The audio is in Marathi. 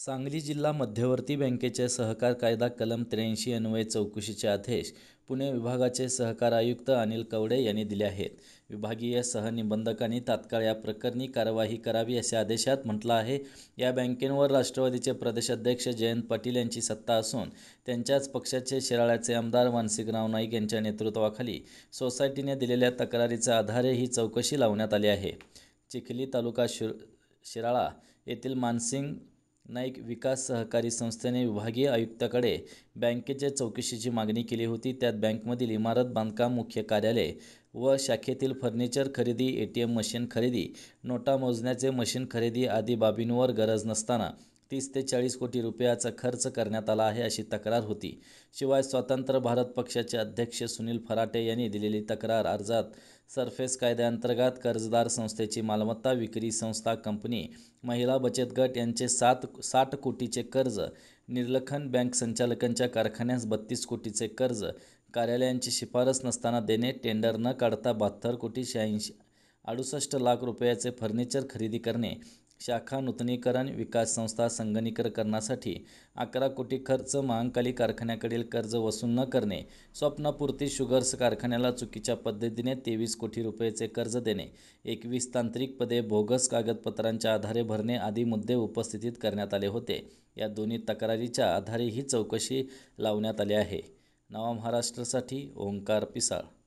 सांगली जिल्हा मध्यवर्ती बँकेचे सहकार कायदा कलम त्र्याऐंशी अन्वय चौकशीचे आदेश पुणे विभागाचे सहकार आयुक्त अनिल कवडे यांनी दिले आहेत विभागीय सहनिबंधकांनी तात्काळ या प्रकरणी कारवाई करावी असे आदेशात म्हटलं आहे या बँकेवर राष्ट्रवादीचे प्रदेशाध्यक्ष जयंत पाटील यांची सत्ता असून त्यांच्याच पक्षाचे शिराळ्याचे आमदार मानसिकराव नाईक यांच्या नेतृत्वाखाली सोसायटीने दिलेल्या तक्रारीच्या आधारे ही चौकशी लावण्यात आली आहे चिखली तालुका शिर शिराळा येथील मानसिंग नाईक विकास सहकारी संस्थेने विभागीय आयुक्ताकडे बँकेच्या चौकशीची मागणी केली होती त्यात बँकमधील इमारत बांधकाम मुख्य कार्यालय व शाखेतील फर्निचर खरेदी ए टी एम मशीन खरेदी नोटा मोजण्याचे मशीन खरेदी आदी बाबींवर गरज नसताना तीस ते चाळीस कोटी रुपयाचा खर्च करण्यात आला आहे अशी तक्रार होती शिवाय स्वतंत्र भारत पक्षाचे अध्यक्ष सुनील फराटे यांनी दिलेली तक्रार अर्जात सरफेस कायद्याअंतर्गत कर्जदार संस्थेची मालमत्ता विक्री संस्था कंपनी महिला बचत गट यांचे सात साठ कोटीचे कर्ज निर्लखन बँक संचालकांच्या कारखान्यास बत्तीस कोटीचे कर्ज कार्यालयांची शिफारस नसताना देणे टेंडर न काढता बहात्तर कोटी शहाऐंशी अडुसष्ट लाख रुपयाचे फर्निचर खरेदी करणे शाखा नूतनीकरण विकास संस्था संगणीकरणासाठी अकरा कोटी खर्च महांकाली कारखान्याकडील कर्ज वसूल न करणे स्वप्नपूर्ती शुगर्स कारखान्याला चुकीच्या पद्धतीने तेवीस कोटी रुपयेचे कर्ज देणे एकवीस तांत्रिक पदे बोगस कागदपत्रांच्या आधारे भरणे आदी मुद्दे उपस्थितीत करण्यात आले होते या दोन्ही तक्रारीच्या आधारे ही चौकशी लावण्यात आली आहे नवा महाराष्ट्रासाठी ओंकार पिसाळ